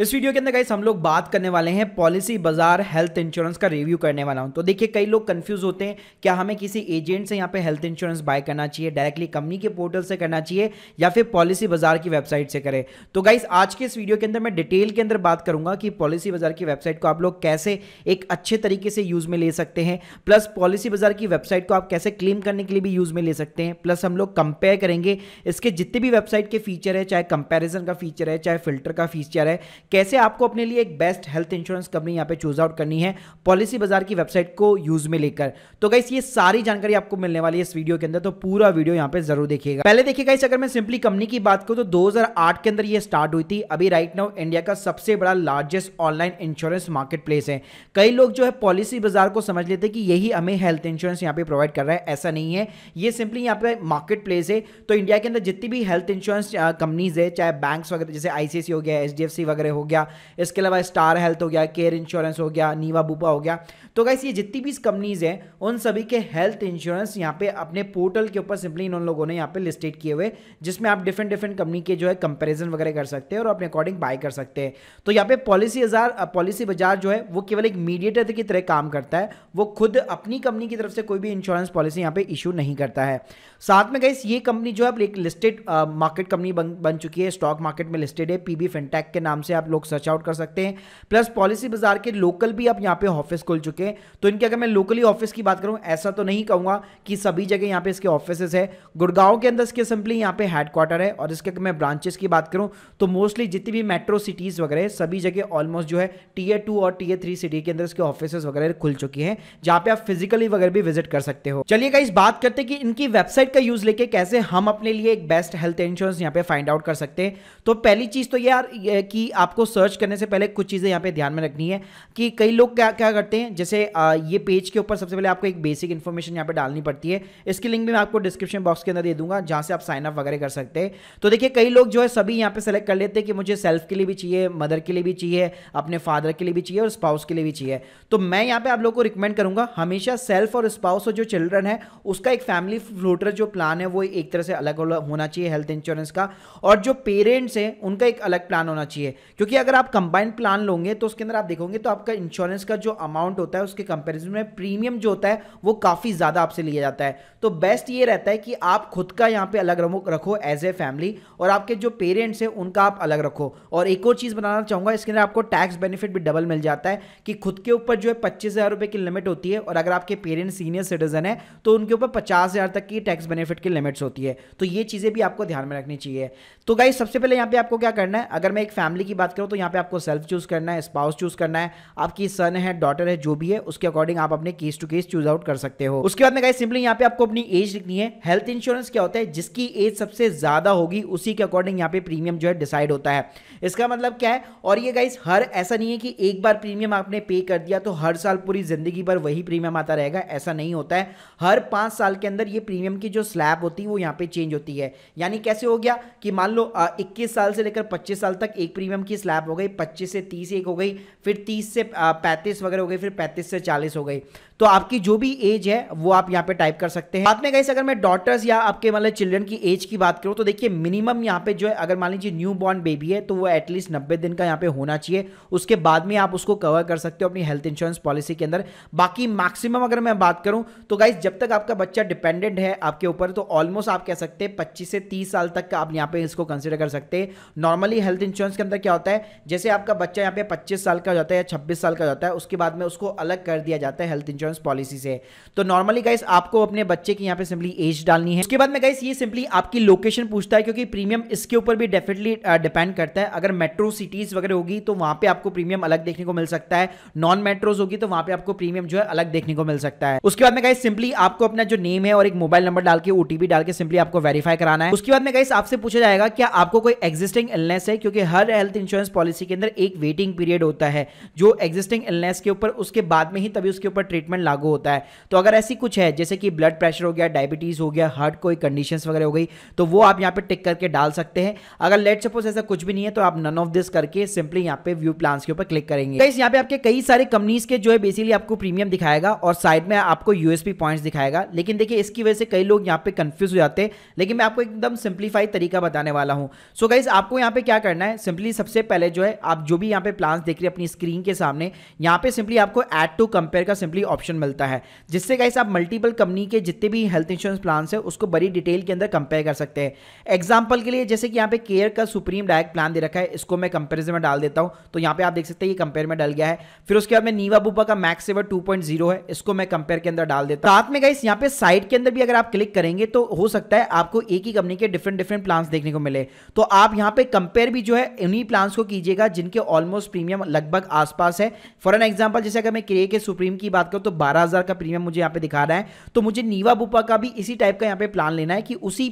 इस वीडियो के अंदर गाइस हम लोग बात करने वाले हैं पॉलिसी बाजार हेल्थ इंश्योरेंस का रिव्यू करने वाला हूं तो देखिए कई लोग कंफ्यूज होते हैं क्या हमें किसी एजेंट से यहाँ पे हेल्थ इंश्योरेंस बाय करना चाहिए डायरेक्टली कंपनी के पोर्टल से करना चाहिए या फिर पॉलिसी बाजार की वेबसाइट से करें तो गाइस आज के इस वीडियो के अंदर मैं डिटेल के अंदर बात करूंगा कि पॉलिसी बाजार की वेबसाइट को आप लोग कैसे एक अच्छे तरीके से यूज में ले सकते हैं प्लस पॉलिसी बाजार की वेबसाइट को आप कैसे क्लेम करने के लिए भी यूज में ले सकते हैं प्लस हम लोग कंपेयर करेंगे इसके जितने भी वेबसाइट के फीचर है चाहे कंपेरिजन का फीचर है चाहे फिल्टर का फीचर है कैसे आपको अपने लिए एक बेस्ट हेल्थ इंश्योरेंस कंपनी यहाँ पे चूज आउट करनी है पॉलिसी बाजार की वेबसाइट को यूज में लेकर तो गाइस ये सारी जानकारी आपको मिलने वाली है इस वीडियो के अंदर तो पूरा वीडियो यहाँ पे जरूर देखिएगा पहले देखिए गाइस अगर मैं सिंपली कंपनी की बात करूँ तो दो के अंदर ये स्टार्ट हुई थी अभी राइट नाउ इंडिया का सबसे बड़ा largest online insurance market place है कई लोग जो है पॉलिसी बाजार को समझ लेते कि यही हमें हेल्थ इंश्योरेंस यहाँ पे प्रोवाइड कर रहा है ऐसा नहीं है ये सिंपली यहाँ पे मार्केट प्लेस है तो इंडिया के अंदर जितनी भी हेल्थ इंश्योरेंस कंपनीज है चाहे बैंक्स वगैरह जैसे आईसीआईसी हो गया एच वगैरह हो हो गया इसके अलावा स्टार हेल्थ हो गया केयर इंश्योरेंस हो गया नीवा बुपा हो गया तो गाइस ये जितनी भी कंपनीज हैं उन सभी के हेल्थ इंश्योरेंस यहाँ पे अपने पोर्टल के ऊपर सिंपली इन लोगों ने यहाँ पे लिस्टेड किए हुए जिसमें आप डिफरेंट डिफरेंट कंपनी के जो है कंपेरिजन वगैरह कर सकते हैं और अपने अकॉर्डिंग बाय कर सकते हैं तो यहाँ पे पॉलिसी हजार पॉलिसी बाजार जो है वो केवल एक मीडिएटर की तरह काम करता है वो खुद अपनी कंपनी की तरफ से कोई भी इंश्योरेंस पॉलिसी यहाँ पे इशू नहीं करता है साथ में गाइस ये कंपनी जो है एक लिस्टेड मार्केट कंपनी बन, बन चुकी है स्टॉक मार्केट में लिस्टेड है पीबी फिनटेक के नाम से आप लोग सर्च आउट कर सकते हैं प्लस पॉलिसी बाजार के लोकल भी आप यहाँ पे ऑफिस खुल चुके हैं इसके तो इनके अगर मैं लोकली ऑफिस की बात करूं ऐसा तो नहीं कहूंगा कि सभी जगह यहां पे इसके ऑफिस है गुड़गांव के अंदर इसके सिंपली यहां पे हेडक्वार्टर है और इसके अगर मैं ब्रांचेस की बात करूं तो मोस्टली जितनी भी मेट्रो सिटीज़ वगैरह सभी जगह ऑलमोस्ट जो है टीयर टू और टीयर थ्री सिटी के अंदर इसके ऑफिस वगैरह खुल चुकी है जहां पे आप फिजिकली वगैरह भी विजिट कर सकते हो चलिए इस बात करते कि इनकी वेबसाइट का यूज लेके कैसे हम अपने लिए एक बेस्ट हेल्थ इंश्योरेंस यहां पे फाइंड आउट कर सकते हैं तो पहली चीज तो यार कि आपको सर्च करने से पहले कुछ चीजें यहां पे ध्यान में रखनी है कि कई लोग क्या क्या करते हैं जैसे जैसे ये पेज के ऊपर सबसे पहले आपको एक बेसिक इन्फॉर्मेशन यहाँ पे डालनी पड़ती है इसकी लिंक भी मैं आपको डिस्क्रिप्शन बॉक्स के अंदर दे दूंगा जहाँ से आप साइन अप वगैरह कर सकते हैं तो देखिए कई लोग जो है सभी यहाँ पे सेलेक्ट कर लेते हैं कि मुझे सेल्फ के लिए भी चाहिए मदर के लिए भी चाहिए अपने फादर के लिए भी चाहिए और स्पाउस के लिए भी चाहिए तो मैं यहाँ पे आप लोग को रिकमेंड करूंगा हमेशा सेल्फ और स्पाउस और जो चिल्ड्रन है उसका एक फैमिली फ्लोटर जो प्लान है वो एक तरह से अलग होना चाहिए हेल्थ इंश्योरेंस का और जो पेरेंट्स हैं उनका एक अलग प्लान होना चाहिए क्योंकि अगर आप कंबाइंड प्लान लोगे तो उसके अंदर आप देखोगे तो आपका इंश्योरेंस का जो अमाउंट होता है है उसके कंपैरिजन में प्रीमियम जो होता है वो काफ़ी ज़्यादा आपसे लिया जाता है तो बेस्ट ये रहता है कि आप खुद का यहाँ पे अलग रखो एज ए फैमिली और आपके जो पेरेंट्स हैं उनका आप अलग रखो और एक और चीज़ बनाना चाहूँगा इसके अंदर आपको टैक्स बेनिफिट भी डबल मिल जाता है कि खुद के ऊपर जो है पच्चीस हज़ार की लिमिट होती है और अगर आपके पेरेंट्स सीनियर सिटीजन है तो उनके ऊपर पचास हज़ार तक की टैक्स बेनिफिट की लिमिट्स होती है तो ये चीज़ें भी आपको ध्यान में रखनी चाहिए तो गाई सबसे पहले यहाँ पे आपको क्या करना है अगर मैं एक फैमिली की बात करूँ तो यहाँ पे आपको सेल्फ चूज़ करना है स्पाउस चूज़ करना है आपकी सन है डॉटर है जो भी है उसके अकॉर्डिंग आप अपने case to case choose out कर सकते हो उसके बाद में गाइस सिंपली यहाँ पे आपको अपनी एज लिखनी है हेल्थ इंश्योरेंस क्या होता है जिसकी एज सबसे ज्यादा होगी उसी के अकॉर्डिंग यहाँ पे प्रीमियम जो है डिसाइड होता है इसका मतलब क्या है और ये गाइस हर ऐसा नहीं है कि एक बार प्रीमियम आपने पे कर दिया तो हर साल पूरी जिंदगी भर वही प्रीमियम आता रहेगा ऐसा नहीं होता है हर पांच साल के अंदर ये प्रीमियम की जो स्लैब होती है वो यहाँ पे चेंज होती है यानी कैसे हो गया कि मान लो इक्कीस साल से लेकर पच्चीस साल तक एक प्रीमियम की स्लैब हो गई पच्चीस से तीस एक हो गई फिर तीस से पैंतीस वगैरह हो गई फिर पैंतीस 35 से 40 हो गई तो आपकी जो भी एज है वो आप यहाँ पे टाइप कर सकते हैं बाद में कहीं अगर मैं डॉटर्स या आपके मतलब चिल्ड्रन की एज की बात करूँ तो देखिए मिनिमम यहाँ पे जो है अगर मान लीजिए न्यू बॉर्न बेबी है तो वो एटलीस्ट नब्बे दिन का यहाँ पे होना चाहिए उसके बाद में आप उसको कवर कर सकते हो अपनी हेल्थ इंश्योरेंस पॉलिसी के अंदर बाकी मैक्सिमम अगर मैं बात करूँ तो गाइज जब तक आपका बच्चा डिपेंडेंट है आपके ऊपर तो ऑलमोस्ट आप कह सकते हैं पच्चीस से तीस साल तक का आप यहाँ पे इसको कंसिडर कर सकते हैं नॉर्मली हेल्थ इंश्योरेंस के अंदर क्या होता है जैसे आपका बच्चा यहाँ पे पच्चीस साल का जाता है या छब्बीस साल का जाता है उसके बाद में उसको अलग कर दिया जाता है हेल्थ इंश्योरेंस पॉलिसी से तो नॉर्मली गाइस आपको अपने बच्चे की यहाँ पे सिंपली एज डालनी है उसके बाद में गाइस ये सिंपली आपकी लोकेशन पूछता है क्योंकि प्रीमियम इसके ऊपर भी डेफिनेटली डिपेंड करता है अगर मेट्रो सिटीज वगैरह होगी तो वहां पर आपको प्रीमियम अलग देखने को मिल सकता है नॉन मेट्रोज होगी तो वहां पर आपको प्रीमियम जो है अलग देखने को मिल सकता है उसके बाद में गाइस सिंपली आपको अपना जो नेम है और एक मोबाइल नंबर डाल के ओटीपी डाल के सिंपली आपको वेरीफाई कराना है उसके बाद में गाइस आपसे पूछा जाएगा क्या आपको कोई एक्जिस्टिंग इलनेस है क्योंकि हर हेल्थ इंश्योरेंस पॉलिसी के अंदर एक वेटिंग पीरियड होता है जो एग्जिस्टिंग इलनेस के ऊपर उसके बाद में ही तभी उसके ऊपर ट्रीटमेंट लागू होता है तो अगर ऐसी कुछ है जैसे कि ब्लड प्रेशर हो गया डायबिटीज़ हो गया हार्ट कोई कंडीशन वगैरह हो गई तो वो आप यहाँ पे टिक करके डाल सकते हैं अगर लेट सपोज ऐसा कुछ भी नहीं है तो आप नन ऑफ दिस करके सिंपली यहाँ पे व्यू प्लान के ऊपर क्लिक करेंगे यहाँ पे आपके कई सारे कंपनीज के जो है बेसिकली आपको प्रीमियम दिखाएगा और साइड में आपको यूएसपी पॉइंट दिखाएगा लेकिन देखिए इसकी वजह से कई लोग यहाँ पे कंफ्यूज हो जाते हैं लेकिन मैं आपको एकदम सिंप्लीफाइड तरीका बताने वाला हूँ सो गाइज आपको यहाँ पे क्या करना है सिंपली सबसे पहले जो है आप जो भी यहाँ पे प्लान देख रहे हैं अपनी स्क्रीन के सामने यहाँ पे सिंपली आपको ऐड टू कंपेयर का सिंपली ऑप्शन मिलता है जिससे गाइस आप मल्टीपल कंपनी के जितने भी हेल्थ इंश्योरेंस प्लान है उसको बड़ी डिटेल के अंदर कंपेयर कर सकते हैं एग्जाम्पल के लिए जैसे कि यहाँ पे केयर का सुप्रीम डायरेक्ट प्लान दे रखा है इसको मैं कंपेरिजन में डाल देता हूँ तो यहाँ पे आप देख सकते हैं कंपेयर में डल गया है फिर उसके बाद में नीवा बुबा का मैक्स सेवर टू है इसको मैं कंपेयर के अंदर डाल देता हूँ साथ में गाइस यहाँ पे साइड के अंदर भी अगर आप क्लिक करेंगे तो हो सकता है आपको एक ही कंपनी के डिफरेंट डिफरेंट प्लान देखने को मिले तो आप यहाँ पे कंपेयर भी जो है उन्हीं प्लान को कीजिएगा जिनके ऑलमोस्ट प्रीमियम लगभग आसपास है फॉर एन एग्जाम्पल जैसे अगर मैं क्रे के सुप्रीम की बात करूँ तो बारह हज़ार का प्रीमियम मुझे यहाँ पे दिखा रहा है तो मुझे नीवा बुपा का भी इसी टाइप का यहाँ पे प्लान लेना है कि उसी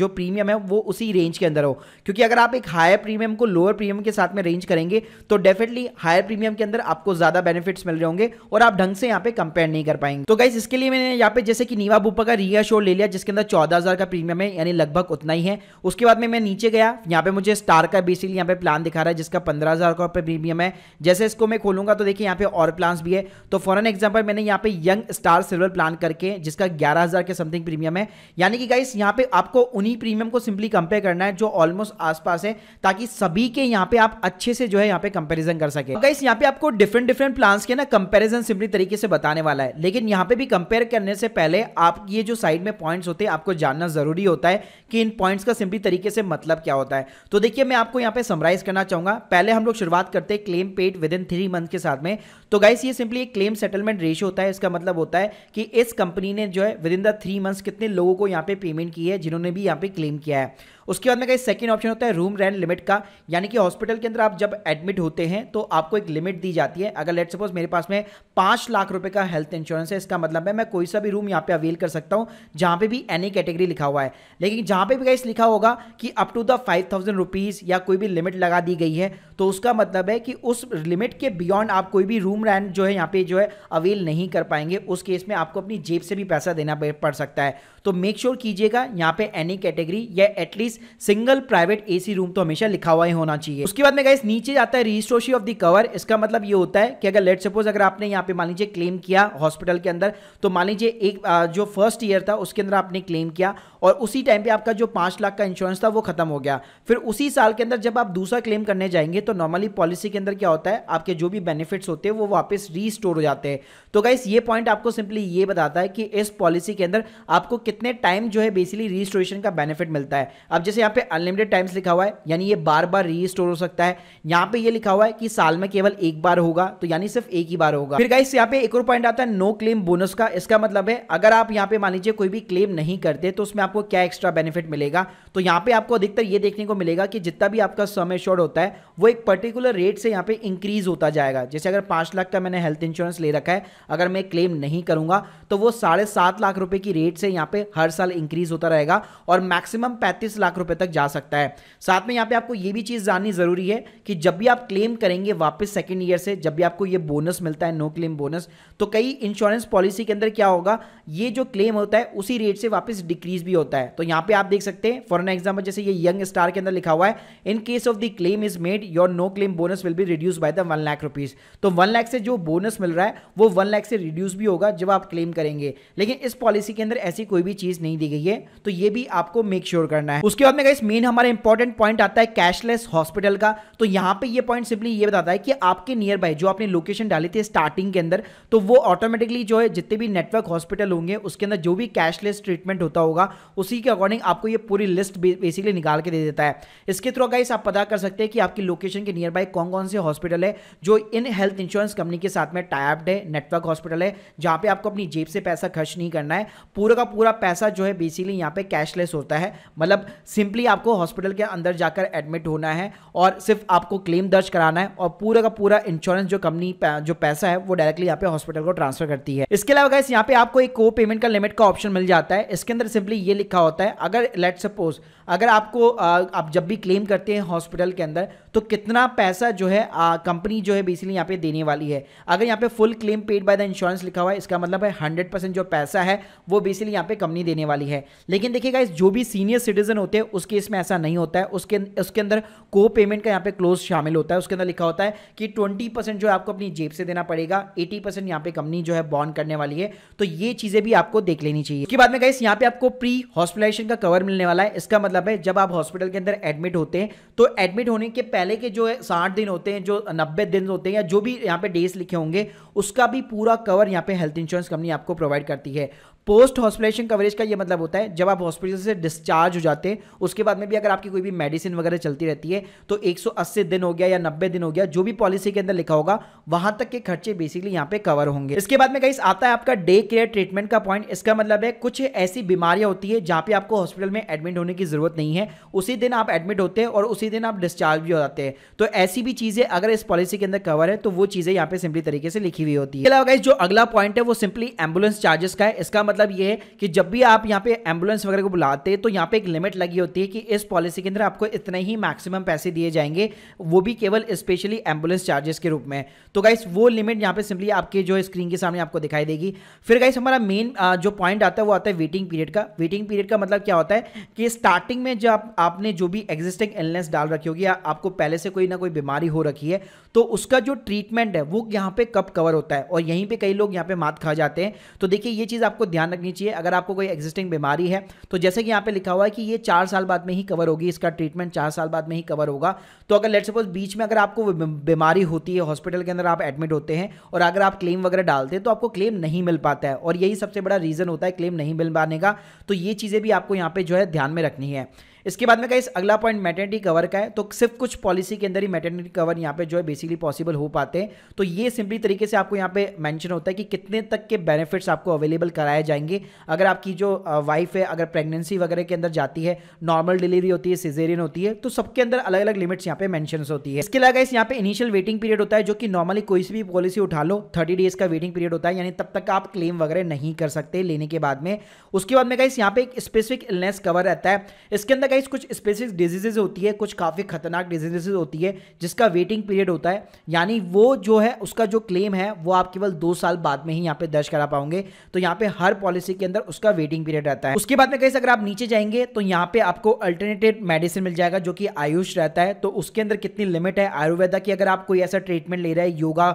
जो प्रीमियम है वो उसी रेंज के अंदर हो क्योंकि अगर आप एक हायर प्रीमियम को लोअर प्रीमियम के साथ में रेंज करेंगे तो डेफिनेटली हायर प्रीमियम के अंदर आपको ज़्यादा बेनिफिट्स मिल रहे होंगे और आप ढंग से यहाँ पे कंपेयर नहीं कर पाएंगे तो गाइज इसके लिए मैंने यहाँ पे जैसे कि नीवा बुपा का रिया शो ले लिया जिसके अंदर चौदह का प्रीमियम है यानी लगभग उतना ही है उसके बाद में मैं नीचे गया यहाँ पे मुझे स्टार का बेसिकली यहाँ पे प्लान दिखा रहा है जिसका पंद्रह हज़ार का प्रीमियम है जैसे इसको मैं खोलूंगा तो देखिए यहाँ पे और प्लान्स भी है तो फॉर एन एग्जाम्पल मैंने यहाँ पे यंग स्टार सिल्वर प्लान करके जिसका ग्यारह हज़ार के समथिंग प्रीमियम है यानी कि गाइस यहाँ पे आपको उन्हीं प्रीमियम को सिंपली कंपेयर करना है जो ऑलमोस्ट आसपास है ताकि सभी के यहाँ पे आप अच्छे से जो है यहाँ पे कंपेरिजन कर सके तो गाइस यहाँ पे आपको डिफरेंट डिफरेंट प्लान के ना कंपेरिजन सिंपली तरीके से बताने वाला है लेकिन यहाँ पे भी कंपेयर करने से पहले आप ये जो साइड में पॉइंट्स होते हैं आपको जानना जरूरी होता है कि इन पॉइंट्स का सिंपली तरीके से मतलब क्या होता है तो देखिए मैं आपको यहाँ पे समराइज करना चाहूंगा पहले हम लोग शुरुआत करते हैं claim paid within three month के साथ में तो गाइस ये सिंपली सिंपली एक क्लेम सेटलमेंट रेशियो होता है इसका मतलब होता है कि इस कंपनी ने जो है within the three months कितने लोगों को यहाँ पे पेमेंट की है जिन्होंने भी यहाँ पे क्लेम किया है उसके बाद में कहीं सेकेंड ऑप्शन होता है रूम रेंट लिमिट का यानी कि हॉस्पिटल के अंदर आप जब एडमिट होते हैं तो आपको एक लिमिट दी जाती है अगर लेट सपोज मेरे पास में पांच लाख रुपए का हेल्थ इंश्योरेंस है इसका मतलब है मैं कोई सा भी रूम यहाँ पे अवेल कर सकता हूँ जहां पे भी एनी कैटेगरी लिखा हुआ है लेकिन जहां पे भी कहीं लिखा होगा कि up to the five thousand rupees या कोई भी लिमिट लगा दी गई है तो उसका मतलब है कि उस लिमिट के बियॉन्ड आप कोई भी रूम रेंट जो है यहाँ पे जो है अवेल नहीं कर पाएंगे उस केस में आपको अपनी जेब से भी पैसा देना पड़ सकता है तो मेक श्योर कीजिएगा यहाँ पे एनी कैटेगरी या at least at least single private AC room तो हमेशा लिखा हुआ ही होना चाहिए उसके बाद में गाइस नीचे जाता है रजिस्ट्रोशी ऑफ द कवर इसका मतलब ये होता है कि अगर लेट सपोज अगर आपने यहाँ पे मान लीजिए क्लेम किया हॉस्पिटल के अंदर तो मान लीजिए एक जो फर्स्ट ईयर था उसके अंदर आपने क्लेम किया और उसी टाइम पे आपका जो पांच लाख का इंश्योरेंस था वो खत्म हो गया फिर उसी साल के अंदर जब आप दूसरा क्लेम करने जाएंगे तो नॉर्मली पॉलिसी के अंदर क्या होता है आपके जो भी बेनिफिट्स होते हैं वो वापस रीस्टोर हो जाते हैं तो गाइस ये पॉइंट आपको सिंपली ये बताता है कि इस पॉलिसी के अंदर आपको कितने टाइम जो है बेसिकली रजिस्ट्रेशन का बेनिफिट मिलता है अब अब जैसे यहाँ पे अनलिमिटेड टाइम्स लिखा हुआ है यानी ये बार बार री हो सकता है यहाँ पे ये लिखा हुआ है कि साल में केवल एक बार होगा तो यानी सिर्फ एक ही बार होगा फिर गाइस यहाँ पे एक और पॉइंट आता है नो क्लेम बोनस का इसका मतलब है अगर आप यहाँ पे मान लीजिए कोई भी क्लेम नहीं करते तो उसमें आपको क्या एक्स्ट्रा बेनिफिट मिलेगा तो यहाँ पे आपको अधिकतर ये देखने को मिलेगा कि जितना भी आपका सम एश्योर्ड होता है वो एक पर्टिकुलर रेट से यहाँ पे इंक्रीज होता जाएगा जैसे अगर पांच लाख का मैंने हेल्थ इंश्योरेंस ले रखा है अगर मैं क्लेम नहीं करूंगा तो वो साढ़े लाख रुपए की रेट से यहाँ पे हर साल इंक्रीज होता रहेगा और मैक्सिमम पैंतीस लाख लाख रुपए तक जा सकता है साथ में यहाँ पे आपको ये भी चीज़ जाननी ज़रूरी है कि जब भी आप क्लेम करेंगे वापस सेकेंड ईयर से जब भी आपको ये बोनस मिलता है नो क्लेम बोनस तो कई इंश्योरेंस पॉलिसी के अंदर क्या होगा ये जो क्लेम होता है उसी रेट से वापस डिक्रीज भी होता है तो यहाँ पे आप देख सकते हैं फॉर एन एग्जाम्पल जैसे ये यंग स्टार के अंदर लिखा हुआ है in case of the claim is made your no claim bonus will be reduce by the one lakh rupees तो वन लाख से जो बोनस मिल रहा है वो वन लाख से रिड्यूस भी होगा जब आप क्लेम करेंगे लेकिन इस पॉलिसी के अंदर ऐसी कोई भी चीज नहीं दी गई है तो ये भी आपको मेक श्योर sure करना है उसके उसके बाद में गाइस मेन हमारा इंपॉर्टेंट पॉइंट आता है कैशलेस हॉस्पिटल का तो यहां पे ये पॉइंट सिंपली ये बताता है कि आपके नियर बाय जो आपने लोकेशन डाली थी स्टार्टिंग के अंदर तो वो ऑटोमेटिकली जो है जितने भी नेटवर्क हॉस्पिटल होंगे उसके अंदर जो भी कैशलेस ट्रीटमेंट होता होगा उसी के अकॉर्डिंग आपको ये पूरी लिस्ट बेसिकली निकाल के दे देता है इसके थ्रू गाइस आप पता कर सकते हैं कि आपकी लोकेशन के नियर बाय कौन कौन से हॉस्पिटल है जो इन हेल्थ इंश्योरेंस कंपनी के साथ में टाइप्ड है नेटवर्क हॉस्पिटल है जहां पर आपको अपनी जेब से पैसा खर्च नहीं करना है पूरा का पूरा पैसा जो है बेसिकली यहाँ पे कैशलेस होता है मतलब सिंपली आपको हॉस्पिटल के अंदर जाकर एडमिट होना है और सिर्फ आपको क्लेम दर्ज कराना है और पूरा का पूरा इंश्योरेंस जो कंपनी जो पैसा है वो डायरेक्टली यहाँ पे हॉस्पिटल को ट्रांसफर करती है इसके अलावा गाइस यहाँ पे आपको एक को पेमेंट का लिमिट का ऑप्शन मिल जाता है इसके अंदर सिंपली ये लिखा होता है अगर लेट सपोज अगर आपको आप जब भी क्लेम करते हैं हॉस्पिटल के अंदर तो कितना पैसा जो है कंपनी जो है बेसिकली यहाँ पे देने वाली है अगर यहाँ पे full claim paid by the insurance लिखा हुआ है इसका मतलब है हंड्रेड जो पैसा है वो बेसिकली यहाँ पे कंपनी देने वाली है लेकिन देखिएगा इस जो भी सीनियर सिटीजन होते हैं है उसके इसमें ऐसा नहीं होता है उसके उसके अंदर को पेमेंट का यहाँ पे क्लोज शामिल होता है उसके अंदर लिखा होता है कि 20 परसेंट जो है आपको अपनी जेब से देना पड़ेगा 80 परसेंट यहाँ पे कंपनी जो है बॉन्ड करने वाली है तो ये चीज़ें भी आपको देख लेनी चाहिए उसके बाद में गाइस यहाँ पे आपको प्री हॉस्पिटलाइजेशन का कवर मिलने वाला है इसका मतलब है जब आप हॉस्पिटल के अंदर एडमिट होते हैं तो एडमिट होने के पहले के जो साठ दिन होते हैं जो नब्बे दिन होते हैं या जो भी यहाँ पे डेज लिखे होंगे उसका भी पूरा कवर यहाँ पे हेल्थ इंश्योरेंस कंपनी आपको प्रोवाइड करती है पोस्ट हॉस्पिटलेशन कवरेज का ये मतलब होता है जब आप हॉस्पिटल से डिस्चार्ज हो जाते हैं उसके बाद में भी अगर आपकी कोई भी मेडिसिन वगैरह चलती रहती है तो 180 दिन हो गया या 90 दिन हो गया जो भी पॉलिसी के अंदर लिखा होगा वहां तक के खर्चे बेसिकली यहाँ पे कवर होंगे इसके बाद में कहीं आता है आपका डे केयर ट्रीटमेंट का पॉइंट इसका मतलब है कुछ ऐसी बीमारियां होती है जहां पे आपको हॉस्पिटल में एडमिट होने की जरूरत नहीं है उसी दिन आप एडमिट होते हैं और उसी दिन आप डिस्चार्ज भी हो जाते हैं तो ऐसी भी चीजें अगर इस पॉलिसी के अंदर कवर है तो वो चीजें यहाँ पे सिंपली तरीके से लिखी हुई होती है जो अगला पॉइंट है वो सिंपली एम्बुलेंस चार्जेस का है इसका मतलब मतलब ये है कि जब भी आप यहाँ पे एम्बुलेंस वगैरह को बुलाते तो यहाँ पे एक लिमिट लगी होती है कि इस पॉलिसी के अंदर आपको इतने ही मैक्सिमम पैसे दिए जाएंगे वो भी केवल स्पेशली एम्बुलेंस चार्जेस के रूप में तो गाइस वो लिमिट यहाँ पे सिंपली आपके जो स्क्रीन के सामने आपको दिखाई देगी फिर गाइस हमारा मेन जो पॉइंट आता है वो आता है वेटिंग पीरियड का वेटिंग पीरियड का मतलब क्या होता है कि स्टार्टिंग में जब आपने जो भी एग्जिस्टिंग इलनेस डाल रखी होगी या आपको पहले से कोई ना कोई बीमारी हो रखी है तो उसका जो ट्रीटमेंट है वो यहाँ पे कब कवर होता है और यहीं पे कई लोग यहाँ पे मात खा जाते हैं तो देखिए ये चीज़ आपको ध्यान रखनी चाहिए अगर आपको कोई एग्जिस्टिंग बीमारी है तो जैसे कि यहाँ पे लिखा हुआ है कि ये चार साल बाद में ही कवर होगी इसका ट्रीटमेंट चार साल बाद में ही कवर होगा तो अगर लेट सपोज बीच में अगर आपको बीमारी होती है हॉस्पिटल के अंदर आप एडमिट होते हैं और अगर आप क्लेम वगैरह डालते हैं तो आपको क्लेम नहीं मिल पाता है और यही सबसे बड़ा रीज़न होता है क्लेम नहीं मिल पाने का तो ये चीज़ें भी आपको यहाँ पर जो है ध्यान में रखनी है इसके बाद में कहीं अगला पॉइंट मैटर्निटी कवर का है तो सिर्फ कुछ पॉलिसी के अंदर ही मैटर्निटी कवर यहाँ पे जो है बेसिकली पॉसिबल हो पाते हैं तो ये सिंपली तरीके से आपको यहाँ पे मेंशन होता है कि कितने तक के बेनिफिट्स आपको अवेलेबल कराए जाएंगे अगर आपकी जो वाइफ है अगर प्रेगनेंसी वगैरह के अंदर जाती है नॉर्मल डिलीवरी होती है सिजेरियन होती है तो सबके अंदर अलग अलग लिमिट्स यहाँ पे मैंशन होती है इसके अलावा इस यहाँ पे इनिशियल वेटिंग पीरियड होता है जो कि नॉर्मली कोई सी भी पॉलिसी उठा लो थर्टी डेज का वेटिंग पीरियड होता है यानी तब तक आप क्लेम वगैरह नहीं कर सकते लेने के बाद में उसके बाद में कहीं यहाँ पे एक स्पेसिफिक इलनेस कवर रहता है इसके अंदर गाइस कुछ स्पेसिफिक डिजीजेज होती है कुछ काफ़ी खतरनाक डिजीजेज होती है जिसका वेटिंग पीरियड होता है यानी वो जो है उसका जो क्लेम है वो आप केवल दो साल बाद में ही यहाँ पे दर्ज करा पाओगे तो यहाँ पे हर पॉलिसी के अंदर उसका वेटिंग पीरियड रहता है उसके बाद में कहीं अगर आप नीचे जाएंगे तो यहाँ पे आपको अल्टरनेटिव मेडिसिन मिल जाएगा जो कि आयुष रहता है तो उसके अंदर कितनी लिमिट है आयुर्वेदा की अगर आप कोई ऐसा ट्रीटमेंट ले रहे हैं योगा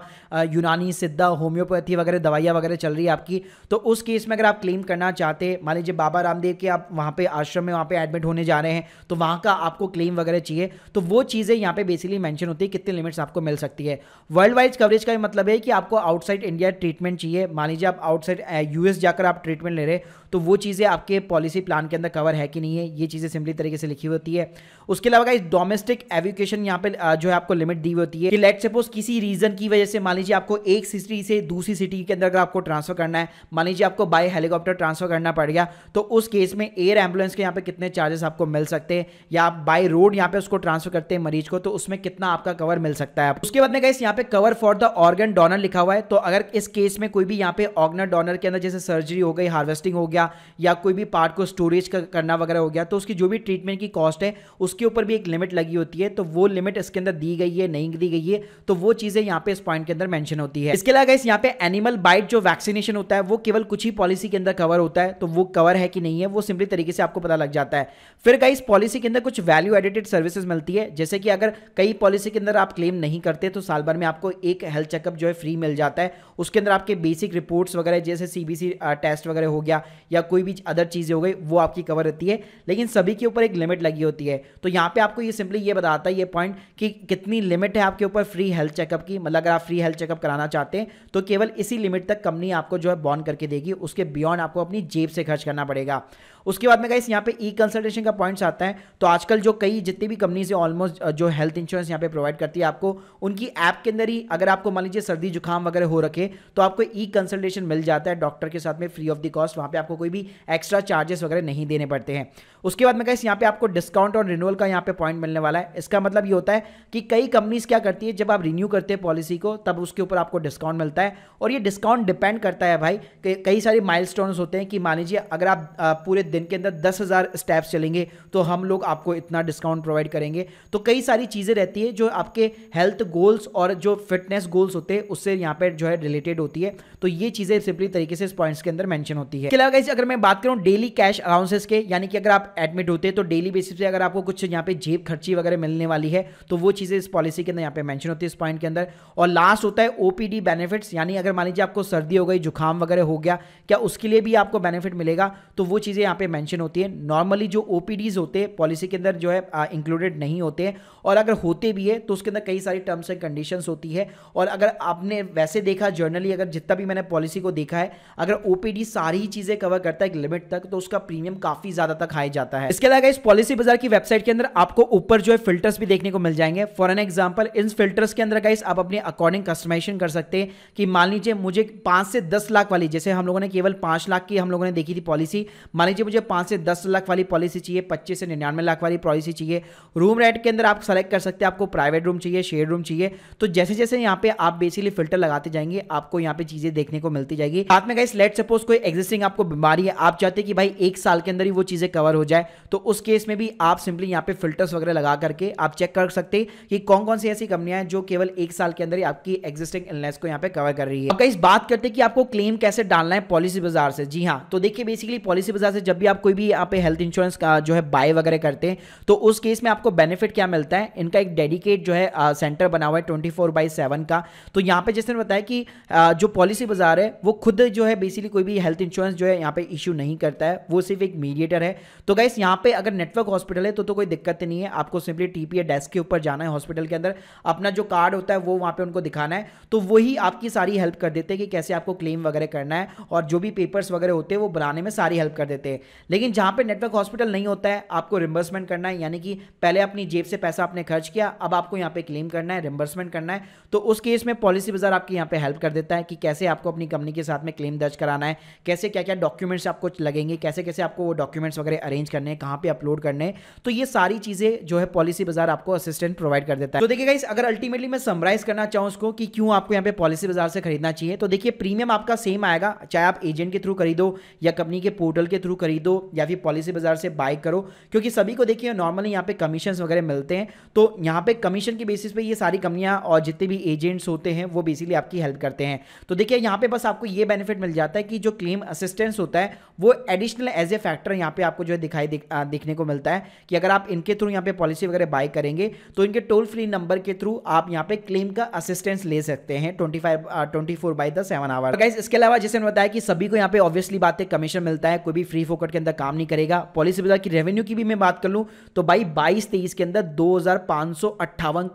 यूनानी सिद्धा होम्योपैथी वगैरह दवाइयाँ वगैरह चल रही है आपकी तो उस केस में अगर आप क्लेम करना चाहते मान लीजिए बाबा रामदेव के आप वहाँ पे आश्रम में वहाँ पे एडमिट होने जा रहे रहे हैं तो वहां का आपको क्लेम वगैरह चाहिए तो वो चीज़ें यहां पे बेसिकली मेंशन होती है कितनी लिमिट्स आपको मिल सकती है वर्ल्ड वाइज कवरेज का मतलब है कि आपको आउटसाइड इंडिया ट्रीटमेंट चाहिए मान लीजिए आप आउटसाइड यूएस जाकर आप ट्रीटमेंट ले रहे तो वो चीज़ें आपके पॉलिसी प्लान के अंदर कवर है कि नहीं है ये चीज़ें सिंपली तरीके से लिखी होती है उसके अलावा इस डोमेस्टिक एवुकेशन यहाँ पे जो है आपको लिमिट दी होती है कि लेट सपोज किसी रीजन की वजह से मान लीजिए आपको एक सिटी से दूसरी सिटी के अंदर अगर आपको ट्रांसफर करना है मान लीजिए आपको बाय हेलीकॉप्टर ट्रांसफर करना पड़ गया तो उस केस में एयर एम्बुलेंस के यहाँ पे कितने चार्जेस आपको मिल सकते हैं या आप बाय रोड यहाँ पे उसको ट्रांसफर करते हैं मरीज को तो उसमें कितना आपका कवर मिल सकता है उसके बाद में गाइस यहाँ पे cover for the organ donor लिखा हुआ है तो अगर इस केस में कोई भी यहाँ पे ऑर्गन डोनर के अंदर जैसे सर्जरी हो गई हार्वेस्टिंग हो गया गया या कोई भी पार्ट को स्टोरेज करना वगैरह हो गया तो उसकी जो भी ट्रीटमेंट की कॉस्ट है उसके ऊपर भी एक लिमिट लगी होती है तो वो लिमिट इसके अंदर दी गई है नहीं दी गई है तो वो चीज़ें यहाँ पे इस पॉइंट के अंदर मैंशन होती है इसके अलावा इस यहाँ पे एनिमल बाइट जो वैक्सीनेशन होता है वो केवल कुछ ही पॉलिसी के अंदर कवर होता है तो वो कवर है कि नहीं है वो सिंपली तरीके से आपको पता लग जाता है फिर गाइस पॉलिसी के अंदर कुछ वैल्यू एडिटेड सर्विसेज मिलती है जैसे कि अगर कई पॉलिसी के अंदर आप क्लेम नहीं करते तो साल भर में आपको एक हेल्थ चेकअप जो है फ्री मिल जाता है उसके अंदर आपके बेसिक रिपोर्ट्स वगैरह जैसे सीबीसी टेस्ट वगैरह हो गया या कोई भी अदर चीज़ें हो गई वो आपकी कवर रहती है लेकिन सभी के ऊपर एक लिमिट लगी होती है तो यहाँ पे आपको ये सिंपली ये बताता है ये पॉइंट कि कितनी लिमिट है आपके ऊपर फ्री हेल्थ चेकअप की मतलब अगर आप फ्री हेल्थ चेकअप कराना चाहते हैं तो केवल इसी लिमिट तक कंपनी आपको जो है बॉन्ड करके देगी उसके बियॉन्ड आपको अपनी जेब से खर्च करना पड़ेगा उसके बाद में गाइस यहाँ पे ई e कंसल्टेशन का पॉइंट्स आता है तो आजकल जो कई जितनी भी कंपनीज है ऑलमोस्ट जो हेल्थ इंश्योरेंस यहाँ पे प्रोवाइड करती है आपको उनकी ऐप के अंदर ही अगर आपको मान लीजिए सर्दी जुकाम वगैरह हो रखे तो आपको ई e कंसल्टेशन मिल जाता है डॉक्टर के साथ में फ्री ऑफ द कॉस्ट वहाँ पे आपको कोई भी एक्स्ट्रा चार्जेस वगैरह नहीं देने पड़ते हैं उसके बाद में गाइस यहाँ पे आपको डिस्काउंट और रिन्यूअल का यहाँ पे पॉइंट मिलने वाला है इसका मतलब ये होता है कि कई कंपनीज क्या करती है जब आप रिन्यू करते हैं पॉलिसी को तब उसके ऊपर आपको डिस्काउंट मिलता है और ये डिस्काउंट डिपेंड करता है भाई कई सारे माइलस्टोन्स होते हैं कि मान लीजिए अगर आप पूरे दिन के अंदर दस हज़ार स्टेप्स चलेंगे तो हम लोग आपको इतना डिस्काउंट प्रोवाइड करेंगे तो कई सारी चीज़ें रहती है जो आपके हेल्थ गोल्स और जो फिटनेस गोल्स होते हैं उससे यहाँ पर जो है रिलेटेड होती है तो ये चीज़ें सिंपली तरीके से इस पॉइंट्स के अंदर मैंशन होती है अलावा अगर मैं बात करूँ डेली कैश अलाउंसेस के यानी कि अगर आप एडमिट होते हैं तो डेली बेसिस पे अगर आपको कुछ यहाँ पे जेब खर्ची वगैरह मिलने वाली है तो वो चीज़ें इस पॉलिसी के अंदर यहाँ पे मैंशन होती है इस पॉइंट के अंदर और लास्ट होता है ओपीडी बेनिफिट्स यानी अगर मान लीजिए आपको सर्दी हो गई जुकाम वगैरह हो गया क्या उसके लिए भी आपको बेनिफिट मिलेगा तो वो चीज़ें यहाँ पे पे मेंशन होती है नॉर्मली जो ओ होते हैं पॉलिसी के अंदर जो है इंक्लूडेड नहीं होते हैं और अगर होते भी है तो उसके अंदर कई सारी टर्म्स एंड कंडीशंस होती है और अगर आपने वैसे देखा जर्नली अगर जितना भी मैंने पॉलिसी को देखा है अगर ओ सारी ही चीज़ें कवर करता है एक लिमिट तक तो उसका प्रीमियम काफ़ी ज़्यादा तक हाई जाता है इसके अलावा इस पॉलिसी बाजार की वेबसाइट के अंदर आपको ऊपर जो है फिल्टर्स भी देखने को मिल जाएंगे फॉर एन एग्जाम्पल इन फिल्टर्स के अंदर गाइस आप अपने अकॉर्डिंग कस्टमाइजेशन कर सकते हैं कि मान लीजिए मुझे पाँच से दस लाख वाली जैसे हम लोगों ने केवल पाँच लाख की हम लोगों ने देखी थी पॉलिसी मान लीजिए मुझे पाँच से दस लाख वाली पॉलिसी चाहिए पच्चीस से निन्यानवे लाख वाली पॉलिसी चाहिए रूम रेंट के अंदर आप सेलेक्ट कर सकते हैं आपको प्राइवेट रूम चाहिए शेयर रूम चाहिए तो जैसे जैसे यहाँ पे आप बेसिकली फिल्टर लगाते जाएंगे आपको यहाँ पे चीज़ें देखने को मिलती जाएगी साथ में गई लेट सपोज कोई एग्जिस्टिंग आपको बीमारी है आप चाहते कि भाई एक साल के अंदर ही वो चीज़ें कवर हो जाए तो उस केस में भी आप सिंपली यहाँ पे फिल्टर्स वगैरह लगा करके आप चेक कर सकते हैं कि कौन कौन सी ऐसी कंपनियां हैं जो केवल एक साल के अंदर ही आपकी एग्जिस्टिंग इलनेस को यहाँ पे कवर कर रही है अब गाइस बात करते हैं कि आपको क्लेम कैसे डालना है पॉलिसी बाजार से जी हाँ तो देखिए बेसिकली पॉलिसी बाजार से जब जब भी आप कोई भी यहाँ पे हेल्थ इंश्योरेंस का जो है बाय वगैरह करते हैं तो उस केस में आपको बेनिफिट क्या मिलता है इनका एक डेडिकेट जो है आ, सेंटर बना हुआ है ट्वेंटी फोर बाई सेवन का तो यहाँ पे जैसे बताया कि आ, जो पॉलिसी बाजार है वो खुद जो है बेसिकली कोई भी हेल्थ इंश्योरेंस जो है यहाँ पे इशू नहीं करता है वो सिर्फ एक मीडिएटर है तो गाइस यहाँ पे अगर नेटवर्क हॉस्पिटल है तो, तो कोई दिक्कत नहीं है आपको सिंपली टीपीए डेस्क के ऊपर जाना है हॉस्पिटल के अंदर अपना जो कार्ड होता है वो वहाँ पे उनको दिखाना है तो वही आपकी सारी हेल्प कर देते हैं कि कैसे आपको क्लेम वगैरह करना है और जो भी पेपर्स वगैरह होते हैं वो बनाने में सारी हेल्प कर देते हैं लेकिन जहां पे नेटवर्क हॉस्पिटल नहीं होता है आपको रिम्बर्समेंट करना है यानी कि पहले अपनी जेब से पैसा आपने खर्च किया अब आपको यहां पे क्लेम करना है रिम्बर्समेंट करना है तो उस केस में पॉलिसी बाजार आपके यहां पे हेल्प कर देता है कि कैसे आपको अपनी कंपनी के साथ में क्लेम दर्ज कराना है कैसे क्या क्या डॉक्यूमेंट्स आपको लगेंगे कैसे कैसे आपको वो डॉक्यूमेंट्स वगैरह अरेंज करने हैं कहाँ पर अपलोड करने हैं तो ये सारी चीज़ें जो है पॉलिसी बाजार आपको असिस्टेंट प्रोवाइड कर देता है तो देखिए अगर अल्टीमेटली मैं समराइज करना चाहूँ उसको कि क्यों आपको यहाँ पे पॉलिसी बाजार से खरीदना चाहिए तो देखिए प्रीमियम आपका सेम आएगा चाहे आप एजेंट के थ्रू खरीदो या कंपनी के पोर्टल के थ्रू खरीदो खरीदो या फिर पॉलिसी बाजार से बाय करो क्योंकि सभी को देखिए नॉर्मली यहाँ पे कमीशन वगैरह मिलते हैं तो यहाँ पे कमीशन की बेसिस पे ये सारी कंपनियां और जितने भी एजेंट्स होते हैं वो बेसिकली आपकी हेल्प करते हैं तो देखिए यहाँ पे बस आपको ये बेनिफिट मिल जाता है कि जो क्लेम असिस्टेंस होता है वो एडिशनल एज ए फैक्टर यहाँ पे आपको जो है दिखाई दिख, देखने को मिलता है कि अगर आप इनके थ्रू यहाँ पे पॉलिसी वगैरह बाय करेंगे तो इनके टोल फ्री नंबर के थ्रू आप यहाँ पे क्लेम का असिस्टेंस ले सकते हैं twenty five twenty four by the seven hour इसके अलावा जैसे बताया कि सभी को यहाँ पे ऑब्वियसली बातें कमीशन मिलता है कोई भी फ्री फोकस बजट के अंदर काम नहीं करेगा पॉलिसी बाजार की रेवेन्यू की भी मैं बात कर लूँ तो भाई बाईस तेईस के अंदर दो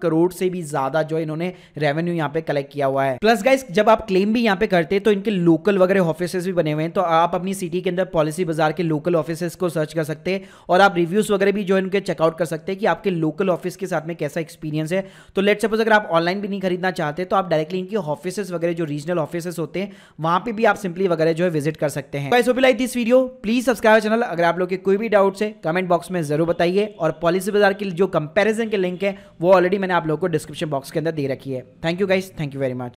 करोड़ से भी ज्यादा जो इन्होंने रेवेन्यू यहाँ पे कलेक्ट किया हुआ है प्लस गाइस जब आप क्लेम भी यहाँ पे करते हैं तो इनके लोकल वगैरह ऑफिस भी बने हुए हैं तो आप अपनी सिटी के अंदर पॉलिसी बाजार के लोकल ऑफिस को सर्च कर सकते हैं और आप रिव्यूज वगैरह भी जो इनके चेकआउट कर सकते हैं कि आपके लोकल ऑफिस के साथ में कैसा एक्सपीरियंस है तो लेट सपोज अगर आप ऑनलाइन भी नहीं खरीदना चाहते तो आप डायरेक्टली इनके ऑफिस वगैरह जो रीजनल ऑफिस होते हैं वहां पर भी आप सिंपली वगैरह जो है विजिट कर सकते हैं दिस वीडियो प्लीज नमस्कार चैनल अगर आप लोग के कोई भी डाउट्स है कमेंट बॉक्स में जरूर बताइए और पॉलिसी बाजार की जो कंपैरिजन के लिंक है वो ऑलरेडी मैंने आप लोग को डिस्क्रिप्शन बॉक्स के अंदर दे रखी है thank you guys thank you very much